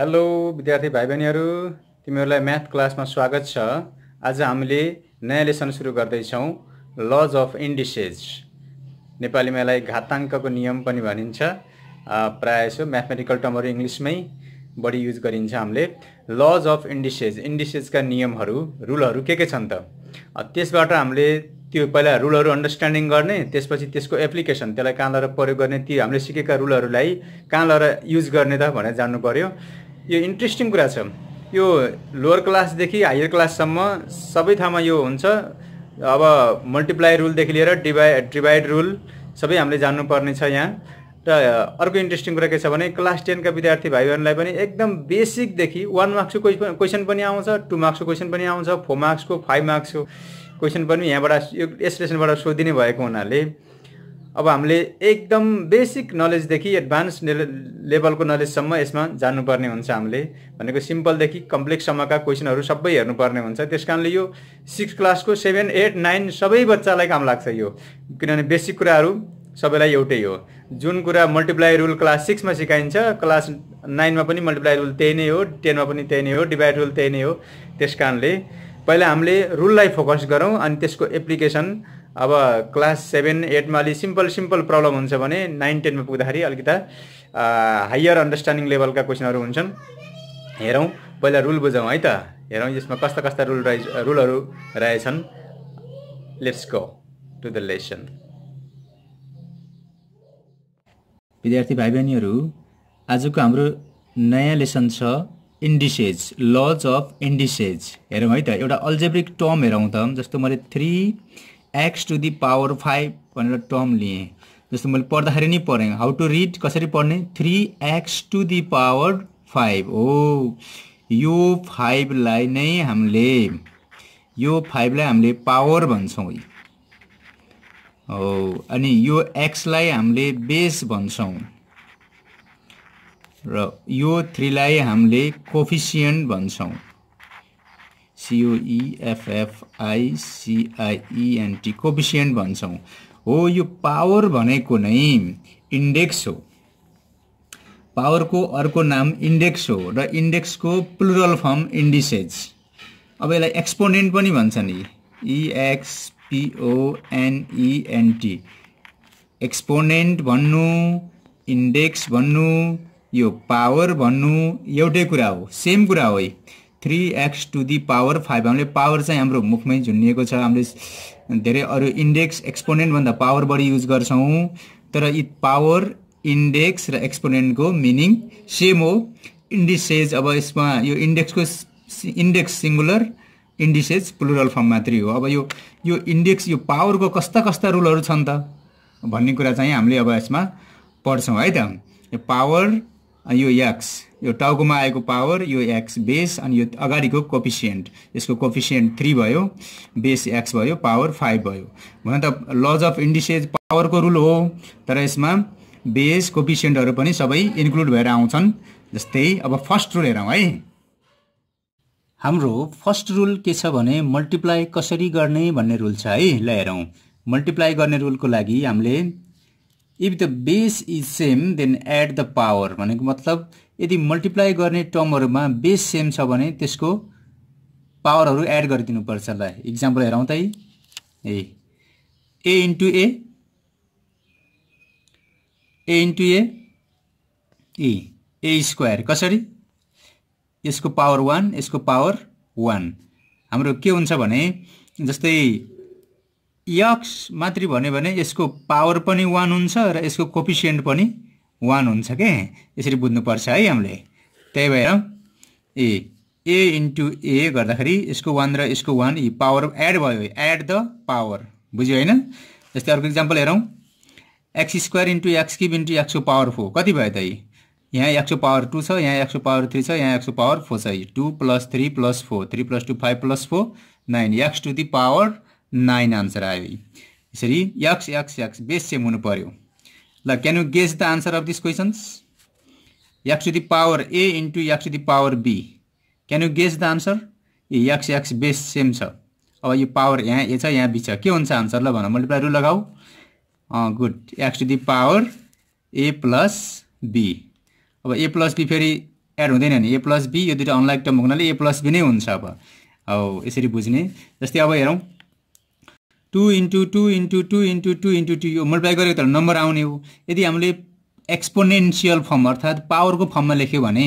hello विद्यार्थी भाइ बहिनीहरू तिमीहरूलाई म्याथ क्लासमा स्वागत छ आज हामीले नयाँ लेसन सुरु गर्दैछौँ लज अफ इन्डिसेज नेपालीमा यसलाई घाताङ्कको नियम पनि भनिन्छ प्रायः यसो म्याथमेटिकल टर्महरू इङ्ग्लिसमै बढी युज गरिन्छ हामीले लज अफ इन्डिसेज इन्डिसेजका नियमहरू रुलहरू के के छन् त त्यसबाट हामीले त्यो पहिला रुलहरू अन्डरस्ट्यान्डिङ गर्ने त्यसपछि त्यसको एप्लिकेसन त्यसलाई कहाँ लगेर प्रयोग गर्ने ती हामीले सिकेका रुलहरूलाई कहाँ लगेर युज गर्ने त भनेर जान्नु पऱ्यो यो इन्ट्रेस्टिङ कुरा छ यो लोवर क्लासदेखि हायर क्लाससम्म सबै ठाउँमा यो हुन्छ अब मल्टिप्लाई रुलदेखि लिएर डिभाइ डिभाइड रुल सबै हामीले जान्नुपर्ने छ यहाँ र अर्को इन्ट्रेस्टिङ कुरा के छ भने क्लास टेनका विद्यार्थी भाइ बहिनीलाई पनि एकदम बेसिकदेखि वान मार्क्सको क्वेसन पनि आउँछ टु मार्क्सको क्वेसन पनि आउँछ फोर मार्क्सको फाइभ मार्क्सको क्वेसन पनि यहाँबाट यो एसलेसनबाट सोधिने भएको हुनाले अब हामीले एकदम बेसिक नलेजदेखि एडभान्स लेभलको नलेजसम्म यसमा जान्नुपर्ने हुन्छ हामीले भनेको सिम्पलदेखि कम्प्लेक्ससम्मका क्वेसनहरू सबै हेर्नुपर्ने हुन्छ त्यस कारणले यो सिक्स क्लासको सेभेन एट नाइन सबै बच्चालाई काम लाग्छ यो किनभने बेसिक कुराहरू सबैलाई एउटै हो जुन कुरा मल्टिप्लाई रुल क्लास सिक्समा सिकाइन्छ क्लास नाइनमा पनि मल्टिप्लाई रुल त्यही नै हो टेनमा पनि त्यही नै हो डिभाइड रुल त्यही नै हो त्यस कारणले पहिला हामीले रुललाई फोकस गरौँ अनि त्यसको एप्लिकेसन अब क्लास सेभेन एटमा अलिक सिम्पल सिम्पल प्रब्लम हुन्छ भने नाइन टेनमा पुग्दाखेरि अलिकति हायर अन्डरस्ट्यान्डिङ लेभलका क्वेसनहरू हुन्छन् हेरौँ पहिला रुल बुझौँ है त हेरौँ यसमा कस्ता कस्ता रुल रहे रुलहरू रहेछन् let's go to the lesson विद्यार्थी भाइ बहिनीहरू आजको हाम्रो नयाँ लेसन छ इन्डिसेज लज अफ इन्डिसेज हेरौँ है त एउटा अल्जेब्रिक टर्म हेरौँ त जस्तो मैले three x to the power five भनेर टर्म लिएँ जस्तो मैले पढ्दाखेरि नै पढेँ हाउ टु रिड कसरी पढ्ने three x to the power five हो यो फाइभलाई नै हामीले यो फाइभलाई हामीले पावर भन्छौँ हो oh, अनि यो एक्सलाई हामीले बेस भन्छौँ र यो थ्रीलाई हामीले कोफिसियन्ट भन्छौँ COEFFICIENT कोभिसिएन्ट भन्छौँ हो यो पावर भनेको नै इन्डेक्स हो पावरको अर्को नाम इन्डेक्स हो र इन्डेक्सको प्लुरल फर्म इन्डिसेज अब यसलाई एक्सपोनेन्ट पनि भन्छ नि इएक्सपिओएनइएनटी e एक्सपोनेन्ट e भन्नु इन्डेक्स भन्नु यो पावर भन्नु एउटै कुरा हो सेम कुरा हो है three x to the power five हामीले पावर चाहिँ हाम्रो मुखमै झुन्डिएको छ हामीले धेरै अरू इन्डेक्स एक्सपोनेन्टभन्दा पावर बढी युज गर्छौँ तर यी पावर इन्डेक्स र एक्सपोनेन्टको मिनिङ सेम हो इन्डिसेज अब यसमा यो इन्डेक्सको index singular indices plural form मात्रै हो अब यो यो इन्डेक्स यो पावरको कस्ता कस्ता रुलहरू छन् त भन्ने कुरा चाहिँ हामीले अब यसमा पढ्छौँ है त यो पावर यो एक्स यो टाउकोमा आएको पावर यो एक्स बेस अनि यो अगाडिको कोफिसियन्ट यसको कोफिसियन्ट थ्री भयो बेस एक्स भयो पावर फाइभ भयो हुन त लज अफ इन्डिसेज पावरको रुल हो तर यसमा बेस कोफिसियन्टहरू पनि सबै इन्क्लुड भएर आउँछन् जस्तै अब फर्स्ट रुल हेरौँ है हाम्रो फर्स्ट रुल के छ भने मल्टिप्लाई कसरी गर्ने भन्ने रुल छ है ल हेरौँ मल्टिप्लाई गर्ने रुलको लागि हामीले if the base is same then add the power भनेको मतलब यदि मल्टिप्लाई गर्ने टर्महरूमा बेस सेम छ भने त्यसको पावरहरू एड गरिदिनुपर्छ ल इक्जाम्पल हेरौँ त है a into a a into a a a square कसरी यसको पावर वान यसको पावर वान हाम्रो के हुन्छ भने जस्तै यक्स मात्रै भन्यो भने यसको पावर पनि वान हुन्छ र यसको कोपिसियन्ट पनि वान हुन्छ के यसरी बुझ्नुपर्छ है हामीले त्यही भएर ए ए इन्टु ए गर्दाखेरि यसको वान र यसको वान यी पावर एड भयो एड द पावर बुझ्यो होइन जस्तै अर्को इक्जाम्पल हेरौँ x square into x cube into एक्सको पावर फोर कति भयो त यी यहाँ एक्सको पावर टू छ यहाँ एक्सको पावर थ्री छ यहाँ एक्सको पावर फोर छ यी two plus three plus four three plus two five plus four nine x to the power nine answer आयो यसरी x x x base same हुनु पर्यो ल can you guess the answer of this questions x to the power a into x to the power b can you guess the answer a x x base same छ अब यो power यहाँ ए छ यहाँ be छ के हुन्छ answer ल भन मल्टिप्लाई रु लगाऊ good x to the power a plus b अब ए प्लस बी फेरि एड हुँदैन नि ए प्लस बी यो दुइटा अनलाइक टर्म हुनाले ए प्लस बी नै हुन्छ अब अब यसरी बुझ्ने जस्तै अब हेरौँ two into two into two into two into two यो मल्टिप्लाई गरेको त नम्बर आउने हो यदि हामीले एक्सपोनेन्सियल फर्म अर्थात् पावरको फर्ममा लेख्यो भने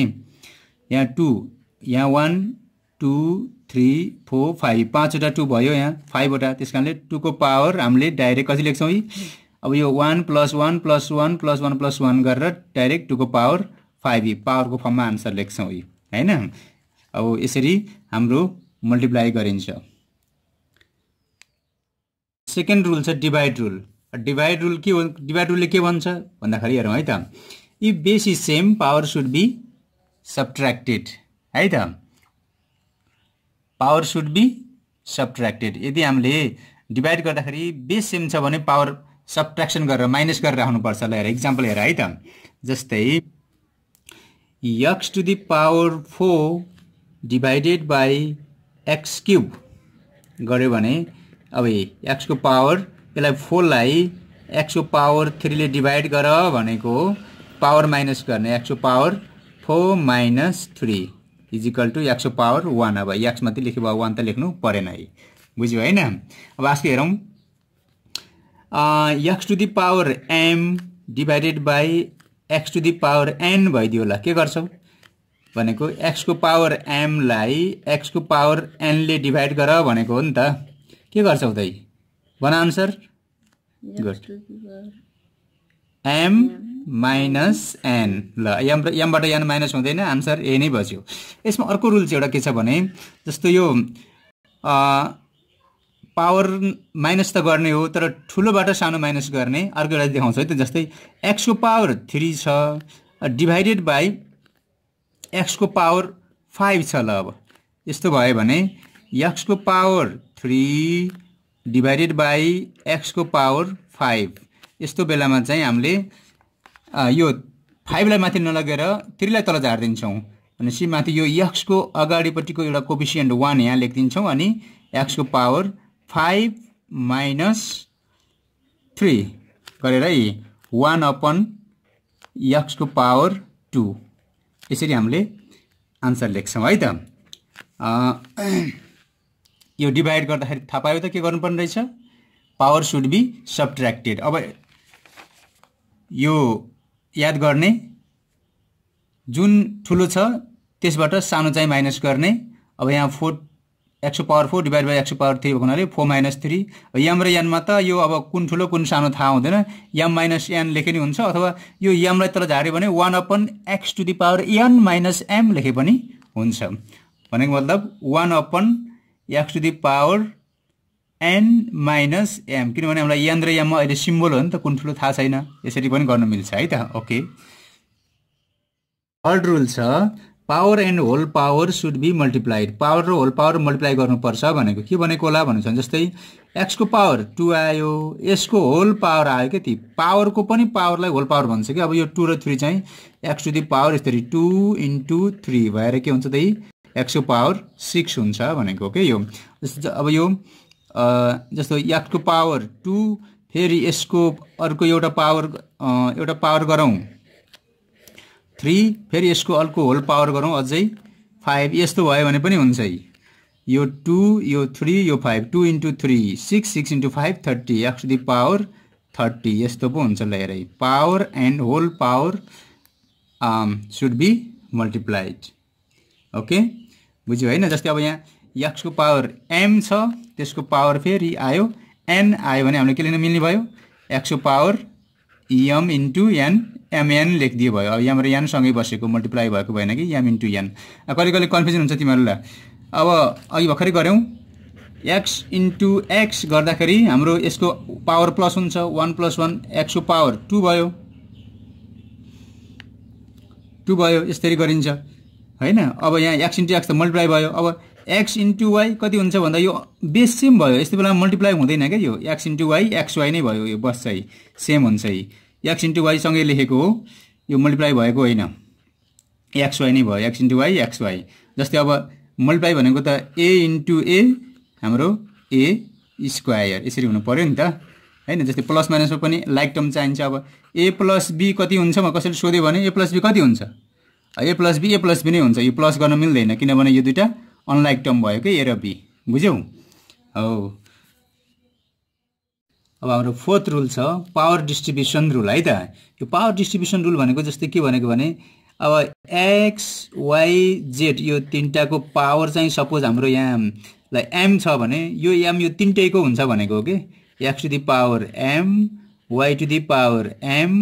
यहाँ टू यहाँ one two three four five पाँचवटा टू भयो यहाँ फाइभवटा त्यस कारणले टूको पावर हामीले डाइरेक्ट कति लेख्छौँ है अब यो one plus one plus one plus one plus one गरेर डाइरेक्ट टूको पावर फाइभ पावरको फर्ममा आन्सर लेख्छौँ है होइन अब यसरी हाम्रो मल्टिप्लाई गरिन्छ सेकेन्ड रुल छ डिभाइड रुल डिभाइड रुल के डिभाइड रुलले के भन्छ भन्दाखेरि हेरौँ है त if base is same power should be subtracted है त पावर सुड बी सब्ट्र्याक्टेड यदि हामीले डिभाइड गर्दाखेरि बेस सेम छ भने पावर सब्ट्र्याक्सन गरेर माइनस गरेर राख्नुपर्छ ल हेर इक्जाम्पल हेर है त जस्तै x to the power four divided by x cube गऱ्यो भने अब एक्सको पावर यसलाई फोरलाई एक्सको पावर थ्रीले डिभाइड गर भनेको पावर माइनस गर्ने एक्सको power four minus three equal to एक्सको पावर वान अब एक्स मात्रै लेख्यो भयो वान त लेख्नु परेन है बुझ्यो होइन अब आजको हेरौँ x to the power m divided by x to the power n भइदियो होला के गर्छौ भनेको एक्सको पावर एमलाई एक्सको पावर एनले डिभाइड गर भनेको हो नि त के गर्छौ उतै भन answer good m minus n ल एम र एमबाट एन माइनस हुँदैन आन्सर ए नै बस्यो यसमा अर्को रुल चाहिँ एउटा के छ भने जस्तो यो पावर माइनस त गर्ने हो तर ठुलोबाट सानो माइनस गर्ने अर्को एउटा देखाउँछ है त जस्तै एक्सको पावर थ्री छ डिभाइडेड बाई एक्सको पावर फाइभ छ ल अब यस्तो भयो भने एक्सको पावर थ्री डिभाइडेड बाई एक्सको पावर फाइभ यस्तो बेलामा चाहिँ हामीले यो फाइभलाई माथि नलगेर थ्रीलाई तल झारिदिन्छौँ भनेपछि माथि यो एक्सको अगाडिपट्टिको एउटा कोफिसियन्ट वान यहाँ लेखिदिन्छौँ अनि एक्सको पावर फाइभ माइनस थ्री गरेर वान अपन एक्सको पावर टू यसरी हामीले आन्सर लेख्छौँ है त यो डिभाइड गर्दाखेरि थाहा पायो त के गर्नुपर्ने रहेछ पावर सुड बी सब्ट्र्याक्टेड अब यो याद गर्ने जुन ठुलो छ त्यसबाट सानो चाहिँ माइनस गर्ने अब यहाँ four x power four divide by x power three भएको हुनाले फोर माइनस थ्री यम र यनमा त यो अब कुन ठुलो कुन सानो थाहा हुँदैन यम माइनस एन लेखे नि हुन्छ अथवा यो यमलाई तल झाऱ्यो भने one upon x to the power n minus m लेखे पनि हुन्छ भनेको मतलब one upon x to the power n minus m किनभने हामीलाई एन र यममा अहिले सिम्बोल हो नि त कुन ठुलो थाहा छैन यसरी पनि गर्न मिल्छ है त ओके थर्ड रुल छ power and whole power should be multiplied power र होल पावर मल्टिप्लाई गर्नुपर्छ भनेको के भनेको होला भन्नु छ जस्तै एक्सको पावर टू आयो यसको होल पावर आयो क्या ती पावरको पनि पावरलाई होल पावर भन्छ कि अब यो टू र थ्री चाहिँ एक्स टु दि पावर यसरी टू इन्टु थ्री भएर के हुन्छ त्यही एक्सो पावर सिक्स हुन्छ भनेको के यो जस्तो अब यो जस्तो एक्सको पावर टू फेरि यसको अर्को एउटा पावर एउटा पावर गरौँ थ्री फेरि यसको अर्को होल पावर गरौँ अझै फाइभ यस्तो भयो भने पनि हुन्छ है यो टू यो थ्री यो five two into three six six into five thirty x the power thirty यस्तो पो हुन्छ ल हेरै power and whole power should be multiplied okay बुझ्यो होइन जस्तै अब यहाँ एक्सको पावर एम छ त्यसको पावर फेरि आयो एन आयो भने हामीले के लिन मिल्ने भयो एक्सको power m into n m n लेखिदियो भयो अब यहाँबाट एनसँगै बसेको मल्टिप्लाई भएको भएन कि एम इन्टु एन कहिले कहिले कन्फ्युजन हुन्छ तिमीहरूलाई अब अघि भर्खरै गऱ्यौँ एक्स इन्टु एक्स गर्दाखेरि हाम्रो यसको पावर प्लस हुन्छ वान प्लस वान एक्सको पावर टू भयो टू भयो यसरी गरिन्छ होइन अब यहाँ एक्स इन्टु एक्स त मल्टिप्लाई भयो अब एक्स इन्टु वाई कति हुन्छ भन्दा यो बेस सेम भयो यस्तो बेलामा मल्टिप्लाई हुँदैन क्या यो x into y x y नै भयो यो बस चाहिँ सेम हुन्छ है एक्स इन्टु वाईसँगै लेखेको हो यो मल्टिप्लाई भएको होइन एक्स वाई नै भयो x into y x y जस्तै अब मल्टिप्लाई भनेको त ए इन्टु ए हाम्रो ए स्क्वायर यसरी हुनु पऱ्यो नि त होइन जस्तै प्लस माइनसमा पनि लाइक टर्म चाहिन्छ अब ए प्लस बी कति हुन्छ म कसैले सोध्यो भने ए प्लस बी कति हुन्छ a plus b a plus b नै हुन्छ यो प्लस गर्न मिल्दैन किनभने यो दुइटा अनलाइक टर्म भयो कि ए र बी बुझ्यौ हो अब हाम्रो फोर्थ रुल छ पावर डिस्ट्रिब्युसन रुल है त यो पावर डिस्ट्रिब्युसन रुल भनेको जस्तै के भनेको भने अब एक्स वाइ जेड यो तिनवटाको पावर चाहिँ सपोज हाम्रो यहाँ लाई एम छ भने यो एम यो तिनटैको हुन्छ भनेको हो कि x to the power m y to the power m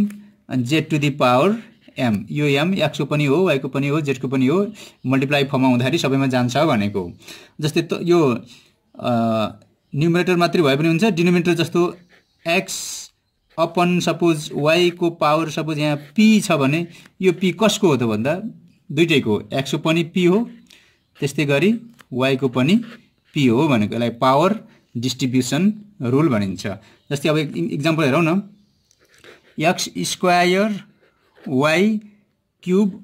अनि z to the power m यो एम एक्सको पनि हो वाइको पनि हो जेडको पनि हो मल्टिप्लाई फर्ममा हुँदाखेरि सबैमा जान्छ भनेको जस्तै त यो न्युमिनेटर मात्रै भए पनि हुन्छ डिनोमिनेटर जस्तो एक्स अपन सपोज वाइको पावर सपोज यहाँ पी छ भने यो पी कसको हो त भन्दा दुइटैको एक्सको पनि पी हो त्यस्तै गरी वाइको पनि पी हो भनेको यसलाई पावर डिस्ट्रिब्युसन रुल भनिन्छ जस्तै अब इक्जाम्पल हेरौँ न एक्स स्क्वायर वाइ क्युब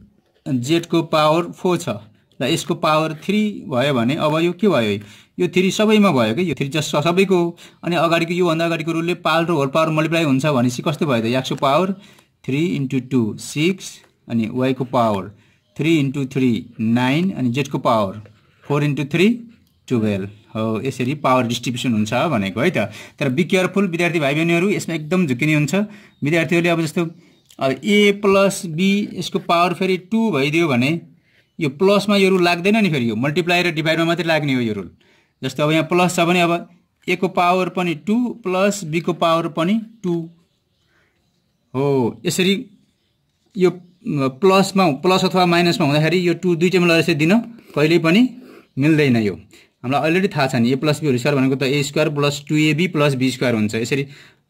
जेडको पावर फोर छ र यसको पावर थ्री भयो भने अब यो के भयो यो थ्री सबैमा भयो कि यो थ्री जस सबैको अनि अगाडिको योभन्दा अगाडिको रुलले पाल र होल पावर मल्टिप्लाई हुन्छ भनेपछि कस्तो भयो त एक्सको power three into two six अनि वाइको power three into three nine अनि जेडको power four into three twelve हो यसरी पावर डिस्ट्रिब्युसन हुन्छ भनेको है त तर बी केयरफुल विद्यार्थी भाइ बहिनीहरू यसमा एकदम झुकिने हुन्छ विद्यार्थीहरूले अब जस्तो अब ए प्लस बी यसको पावर फेरि टू भइदियो भने यो प्लसमा यो रुल लाग्दैन नि फेरि यो मल्टिप्लाई र डिभाइडमा मात्रै लाग्ने हो यो रुल जस्तो अब यहाँ प्लस छ भने अब ए को पावर पनि टू प्लस बीको पावर पनि टू हो यसरी यो प्लसमा प्लस अथवा माइनसमा हुँदाखेरि यो टू दुईवटामा लगेर चाहिँ दिन कहिले पनि मिल्दैन यो हामीलाई अलरेडी थाहा छ नि ए प्लस बीहरू स्क्वायर भनेको त a square plus two a b plus b square हुन्छ यसरी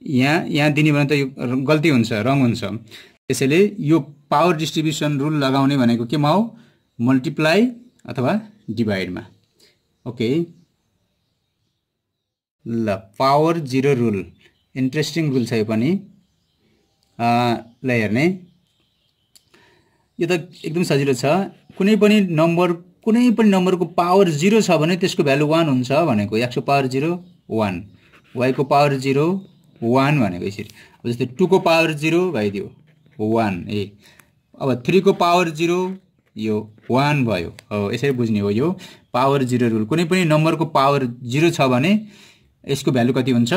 यहाँ यहाँ दिने भने त यो गल्ती हुन्छ रङ हुन्छ त्यसैले यो पावर डिस्ट्रिब्युसन रुल लगाउने भनेको केमा हो मल्टिप्लाई अथवा डिभाइडमा ओके ल power zero rule interesting rule छ यो पनि ल हेर्ने यो त एकदम सजिलो छ कुनै पनि नम्बर कुनै पनि नम्बरको पावर जिरो छ भने त्यसको भ्यालु वान हुन्छ भनेको एक्सको पावर जिरो वान वाईको पावर जिरो वान भनेको यसरी अब जस्तै टूको पावर जिरो भइदियो वान ए अब थ्रीको पावर जिरो यो वान भयो यसरी बुझ्ने हो यो पावर जिरो रुल कुनै पनि नम्बरको पावर जिरो छ भने यसको भ्यालु कति हुन्छ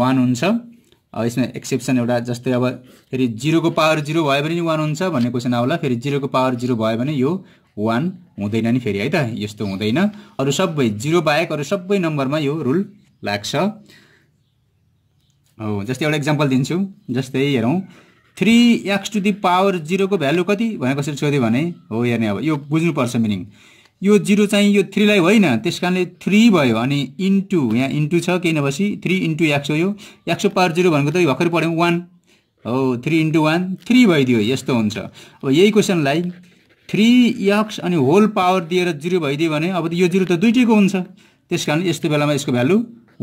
वान हुन्छ यसमा एक्सेप्सन एउटा जस्तै अब फेरि जिरोको पावर जिरो भयो भने वान हुन्छ भन्ने क्वेसन आउला फेरि जिरोको पावर जिरो भयो भने यो वान हुँदैन नि फेरि है त यस्तो हुँदैन अरू सबै जिरो बाहेक अरू सबै नम्बरमा यो रुल लाग्छ हो जस्तै एउटा इक्जाम्पल दिन्छु जस्तै हेरौँ three x to the power जिरोको भ्यालु कति भनेर कसरी सोध्यो भने हो हेर्ने अब यो बुझ्नुपर्छ मिनिङ यो जिरो चाहिँ यो थ्रीलाई होइन त्यस कारणले थ्री भयो अनि इन्टु यहाँ इन्टु छ केही नभएपछि थ्री इन्टु एक्स हो यो एक्स पावर जिरो भनेको त भर्खर पढ्यौँ वान हो थ्री इन्टु वान थ्री भइदियो यस्तो हुन्छ अब यही क्वेसनलाई थ्री एक्स अनि होल पावर दिएर जिरो भइदियो भने अब यो जिरो त दुइटैको हुन्छ त्यस कारण यस्तो बेलामा यसको भ्यालु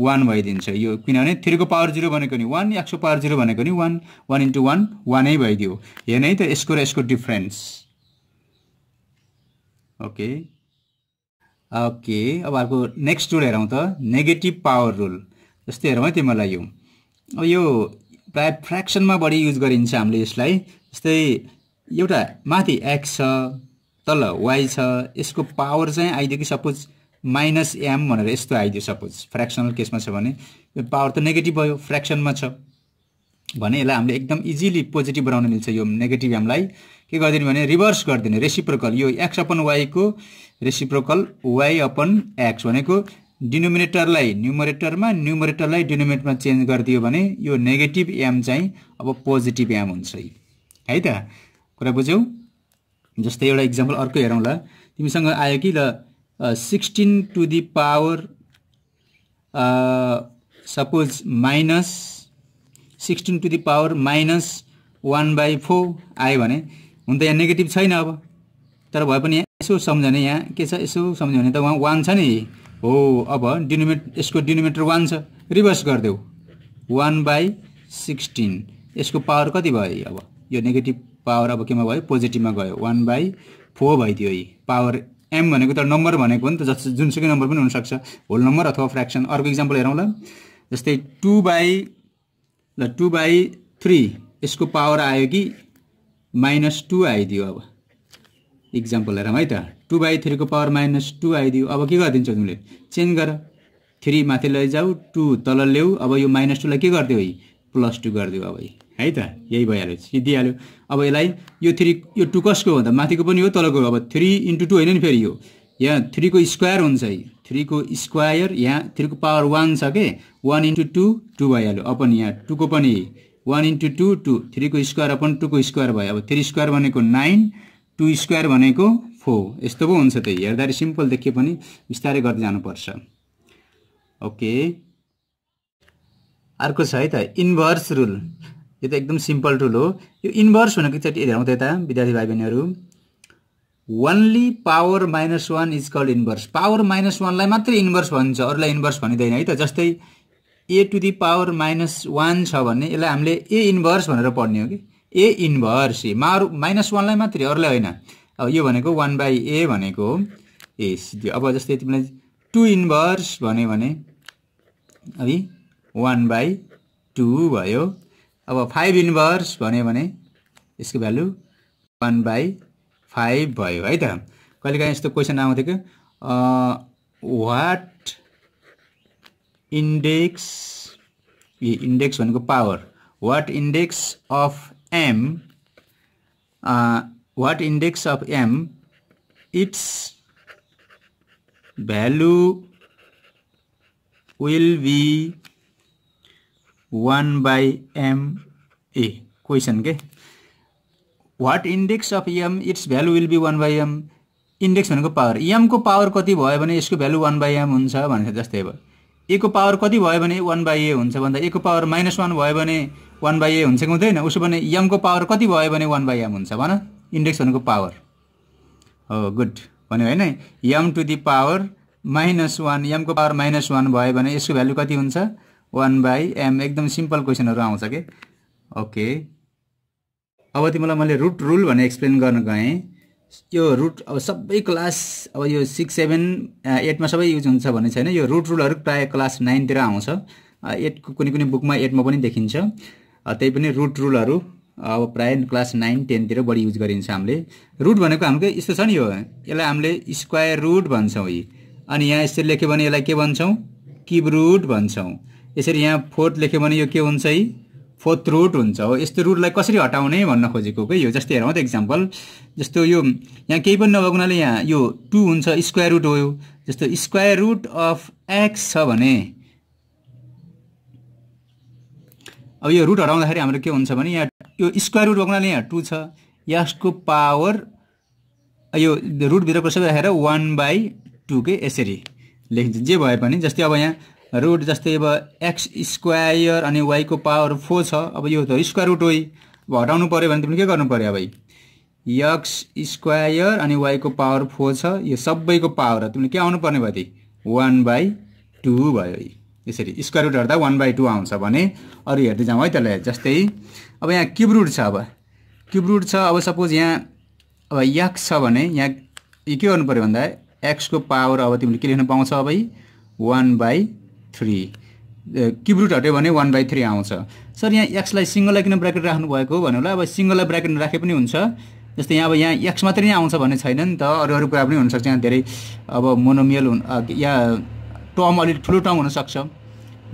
वान भइदिन्छ यो किनभने थ्रीको पावर जिरो भनेको नि वान एक्सको पावर जिरो भनेको नि वान वान इन्टु वान वानै भइदियो हेर्ने है त यसको र यसको डिफ्रेन्स ओके ओके अब अर्को नेक्स्ट रुल हेरौँ त नेगेटिभ पावर रुल जस्तै हेरौँ है तिमीलाई यो अब यो प्रायः फ्रेक्सनमा बढी युज गरिन्छ हामीले यसलाई जस्तै एउटा माथि एक्स छ तल वाइ छ यसको पावर चाहिँ आइदियो कि सपोज माइनस एम भनेर यस्तो आइदियो सपोज फ्रेक्सनल केसमा छ भने यो पावर त नेगेटिभ भयो फ्रेक्सनमा छ भने यसलाई हामीले एकदम इजिली पोजिटिभ बनाउन मिल्छ यो नेगेटिभ एमलाई के गरिदिने भने रिभर्स गरिदिने रेसिप्रोकल यो एक्स अपन वाईको रेसिप्रोकल वाई अपन एक्स भनेको डिनोमिनेटरलाई न्युमरेटरमा न्युमरेटरलाई डिनोमिनेटरमा चेन्ज गरिदियो भने यो नेगेटिभ एम चाहिँ अब पोजिटिभ एम हुन्छ है त कुरा बुझ्यौ जस्तै एउटा इक्जाम्पल अर्को हेरौँला तिमीसँग आयो कि ल sixteen to the power suppose minus sixteen to the power minus one by four आयो भने हुन त यहाँ नेगेटिभ छैन अब तर भए पनि यसो सम्झने यहाँ के छ यसो सम्झ्यो भने त उहाँ वान छ नि हो अब डिनोमिनेट यसको डिनोमिनेटर वान छ रिभर्स गरिदेऊ वान बाई सिक्सटिन यसको पावर कति भयो अब यो नेगेटिभ पावर अब केमा भयो पोजिटिभमा गयो वान बाई फोर भइदियो यी पावर एम भनेको त नम्बर भनेको हो नि त जस जुनसुकै नम्बर पनि हुनसक्छ होल नम्बर अथवा फ्रेक्सन अर्को इक्जाम्पल हेरौँ ल जस्तै टु बाई ल टु बाई थ्री यसको पावर आयो कि माइनस टू आइदियो अब इक्जाम्पल हेरौँ है त टु बाई थ्रीको पावर माइनस टू आइदियो अब के गरिदिन्छौ तिमीले चेन्ज गर थ्री माथि लैजाऊ टू तल ल्याऊ अब यो माइनस टूलाई के गरिदियो है प्लस टू गरिदियो अब है है त यही भइहाल्यो सिद्धिहाल्यो अब यसलाई यो थ्री यो टु कसको भन्दा माथिको पनि हो तलको अब थ्री इन्टु टू होइन नि फेरि यो यहाँ थ्रीको स्क्वायर हुन्छ है थ्रीको स्क्वायर यहाँ थ्रीको पावर वान छ के वान इन्टु टू टू भइहाल्यो अपन यहाँ टूको पनि वान इन्टु टू टू थ्रीको स्क्वायर अपन टूको स्क्वायर भयो अब थ्री स्क्वायर भनेको नाइन टू स्क्वायर भनेको फोर यस्तो पो हुन्छ त्यही हेर्दाखेरि सिम्पल देखियो पनि बिस्तारै गर्दै जानुपर्छ ओके अर्को छ है त इन्भर्स रुल यो त एकदम सिम्पल टुल हो यो इन्भर्स भनेको एकचोटि त यता विद्यार्थी भाइ बहिनीहरू only power minus one is called inverse power minus वानलाई मात्रै इन्भर्स भनिन्छ अरूलाई इन्भर्स भनिँदैन है त जस्तै a to the power minus one छ भने यसलाई हामीले ए इन्भर्स भनेर पढ्ने हो कि ए इन्भर्स ए मारु माइनस वानलाई मात्रै अरूलाई होइन अब यो भनेको वान बाई ए भनेको ए सिधी अब जस्तै तिमीलाई टु इन्भर्स भन्यो भने अब वान बाई टू भयो अब फाइभ इन्भर्स भन्यो भने यसको भ्यालु वान बाई फाइभ भयो है त कहिलेकाहीँ यस्तो क्वेसन आउँथ्यो कि वाट इन्डेक्स ए इन्डेक्स भनेको power what index of m what index of m it's value will be one by m a question के what index of m it's value will be one by m index भनेको power यमको power कति भयो भने यसको value one by am हुन्छ भनेर जस्तै भयो एको पावर कति भयो भने वान बाई ए हुन्छ भन्दा एको पावर माइनस वान भयो भने वान बाई ए हुन्छ कि हुँदैन उसो भने यमको पावर कति भयो भने वान बाई एम हुन्छ भन इन्डेक्स भनेको पावर हो गुड भन्यो होइन m to the power minus one यमको पावर माइनस वान भयो भने यसको भ्यालु कति हुन्छ वान बाई एम एकदम सिम्पल क्वेसनहरू आउँछ कि ओके अब तिमीलाई मैले रुट रुल भनेर एक्सप्लेन गर्न गएँ यो रुट अब सबै क्लास अब यो सिक्स सेभेन एटमा सबै युज हुन्छ भन्ने छैन यो रुट रुलहरू प्रायः क्लास नाइनतिर आउँछ एटको कुनै कुनै बुकमा एटमा पनि देखिन्छ त्यही पनि रुट रुलहरू अब प्रायः क्लास नाइन टेनतिर बढी युज गरिन्छ हामीले रुट भनेको हाम्रो यस्तो छ नि यो यसलाई हामीले स्क्वायर रुट भन्छौँ यी अनि यहाँ यसरी लेख्यो भने यसलाई के भन्छौँ किब रुट भन्छौँ यसरी यहाँ फोर्थ लेख्यो भने यो के हुन्छ है फोर्थ रुट हुन्छ हो यस्तो रुटलाई कसरी हटाउने भन्न खोजेको के यो जस्तै हेरौँ त इक्जाम्पल जस्तो यो यहाँ केही पनि नभएको हुनाले यहाँ यो टू हुन्छ स्क्वायर रुट हो जस्तो स्क्वायर रुट अफ एक्स छ भने अब यो रुट हटाउँदाखेरि हाम्रो के हुन्छ भने यहाँ यो स्क्वायर रुट भएको हुनाले यहाँ टू छ यसको पावर यो रुटभित्र कसरी राखेर वान बाई टू के यसरी लेखिन्छ जे भए पनि जस्तै अब यहाँ रुट जस्तै अब एक्स स्क्वायर अनि वाईको पावर फोर छ अब यो त स्क्वायर रुट होइ अब हटाउनु पऱ्यो भने तिमीले के गर्नु पऱ्यो अब यक्स स्क्वायर अनि वाईको पावर फोर छ यो सबैको पावर हो तिमीले के आउनु पर्ने भयो त वान बाई टू भयो यसरी स्क्वायर रुट हेर्दा वान बाई टू आउँछ भने अरू हेर्दै जाउँ है त्यसलाई जस्तै अब यहाँ क्युब रुट छ अब क्युब रुट छ अब सपोज यहाँ अब यक्स छ भने यहाँ के गर्नु पऱ्यो भन्दा एक्सको पावर अब तिमीले के लेख्न पाउँछ अब वान बाई थ्री किब्रुट हट्यो भने वान बाई थ्री आउँछ सर यहाँ एक्सलाई सिङ्गललाई किन ब्राकेट राख्नुभएको भनेर अब सिङ्गललाई ब्राकेट राखे पनि हुन्छ जस्तै यहाँ अब यहाँ एक्स मात्रै नै आउँछ भन्ने छैन नि त अरू अरू कुरा पनि हुनसक्छ यहाँ धेरै अब मोनोमियल हुन् या टर्म अलिक ठुलो टर्म हुनसक्छ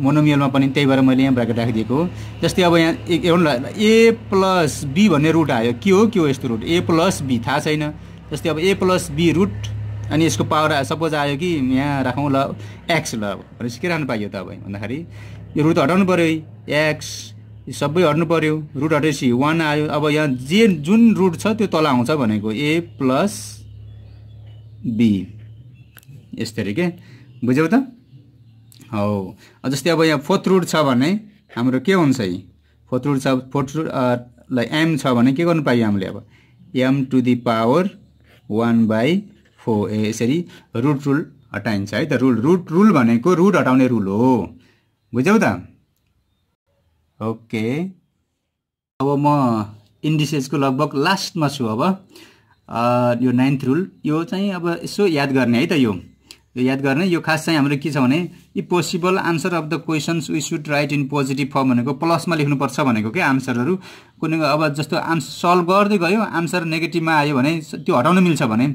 मोनोमियलमा पनि त्यही भएर मैले यहाँ ब्राकेट राखिदिएको जस्तै अब यहाँ ए ए प्लस बी भन्ने रुट आयो के हो के हो यस्तो रुट ए प्लस बी थाहा छैन जस्तै अब ए प्लस बी रुट अनि यसको पावर सपोज आयो कि यहाँ राखौँ ल एक्स ल भनेपछि के राख्नु पाइयो त अब भन्दाखेरि यो रुट हटाउनु पऱ्यो एक्स सबै हट्नु पऱ्यो रुट हटेपछि वान आयो अब यहाँ जे जुन रुट छ त्यो तल आउँछ भनेको ए प्लस बी यस्तरी के बुझ्यौ त हौ जस्तै अब यहाँ फोर्थ रुट छ भने हाम्रो के हुन्छ है फोर्थ रुट छ फोर्थ रुटलाई एम छ भने के गर्नु पाइयो हामीले अब m to the power one by four a यसरी रुट रुल हटाइन्छ है त रुल रुट रुल भनेको रुट हटाउने रुल हो बुझ्यौ त ओके अब म इन्डिसेसको लगभग लास्टमा छु अब यो नाइन्थ रुल यो चाहिँ अब यसो याद गर्ने है त यो यो याद गर्ने यो खास चाहिँ हाम्रो के छ भने इ possible answer of the questions we should write in positive form भनेको प्लसमा लेख्नुपर्छ भनेको क्या आन्सरहरू कुनै अब जस्तो आन्सर सल्भ गर्दै गयो आन्सर नेगेटिभमा आयो भने त्यो हटाउन मिल्छ भने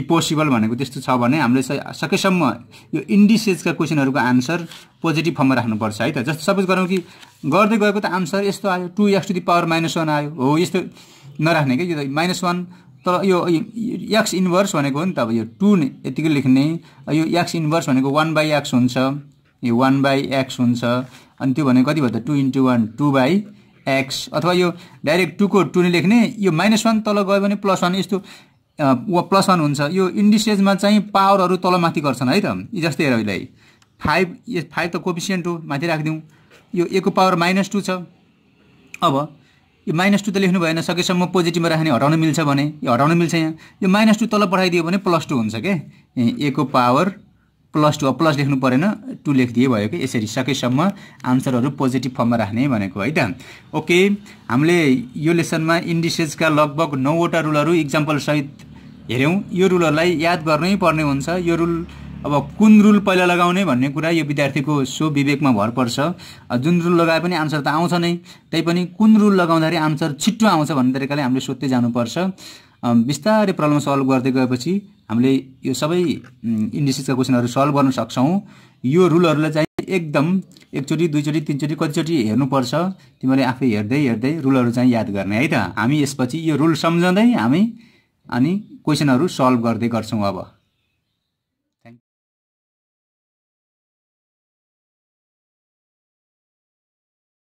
इम्पोसिबल भनेको त्यस्तो छ भने हामीले सकेसम्म यो इन्डिसेजका क्वेसनहरूको आन्सर पोजिटिभ फर्ममा राख्नुपर्छ है त जस्तो सपोज गरौँ कि गर्दै गएको त आन्सर यस्तो आयो two x to the power minus one आयो हो यस्तो नराख्ने कि यो त माइनस वान तर यो एक्स इन्भर्स भनेको हो नि त अब यो टु यतिकै लेख्ने यो एक्स इन्भर्स भनेको वान बाई एक्स हुन्छ यो वान बाई एक्स हुन्छ अनि त्यो भनेको कति भयो त two into one two by x अथवा यो डाइरेक्ट टुको टु नै लेख्ने यो माइनस वान तल गयो भने प्लस वान यस्तो वा प्लस वान हुन्छ यो इन्डिसेजमा चाहिँ पावरहरू माथि गर्छन् है त जस्तै हेर अहिले फाइभ फाइभ त कोपिसियन्ट हो माथि राखिदिउँ यो को पावर माइनस टू छ अब यो माइनस टू त लेख्नु भएन सकेसम्म पोजिटिभमा राख्ने हटाउन मिल्छ भने यो हटाउन मिल्छ यहाँ यो माइनस टू तल पठाइदियो भने प्लस टू हुन्छ क्या को पावर प्लस टू अब प्लस लेख्नु परेन टू लेखिदिए भयो कि यसरी सकेसम्म आन्सरहरू पोजिटिभ फर्ममा राख्ने भनेको है त ओके हामीले यो लेसनमा इन्डिसेजका लगभग नौवटा रुलहरू इक्जाम्पलसहित हेऱ्यौँ यो रुलहरूलाई याद गर्नै पर्ने हुन्छ यो रुल अब कुन रुल पहिला लगाउने भन्ने कुरा यो विद्यार्थीको सो विवेकमा भर पर्छ जुन रुल लगाए पनि आन्सर त आउँछ नै तैपनि कुन रुल लगाउँदाखेरि आन्सर छिट्टो आउँछ भन्ने तरिकाले हामीले सोध्दै जानुपर्छ बिस्तारै प्रब्लम सल्भ गर्दै गएपछि हामीले यो सबै इन्डिसिसका क्वेसनहरू सल्भ गर्न सक्छौँ यो रुलहरूलाई चाहिँ एकदम एकचोटि दुईचोटि तिनचोटि कतिचोटि हेर्नुपर्छ तिमीहरूले आफै हेर्दै हेर्दै रुलहरू चाहिँ याद गर्ने है त हामी यसपछि यो रुल सम्झँदै हामी अनि क्वेसनहरू सल्भ गर्दै गर्छौँ अब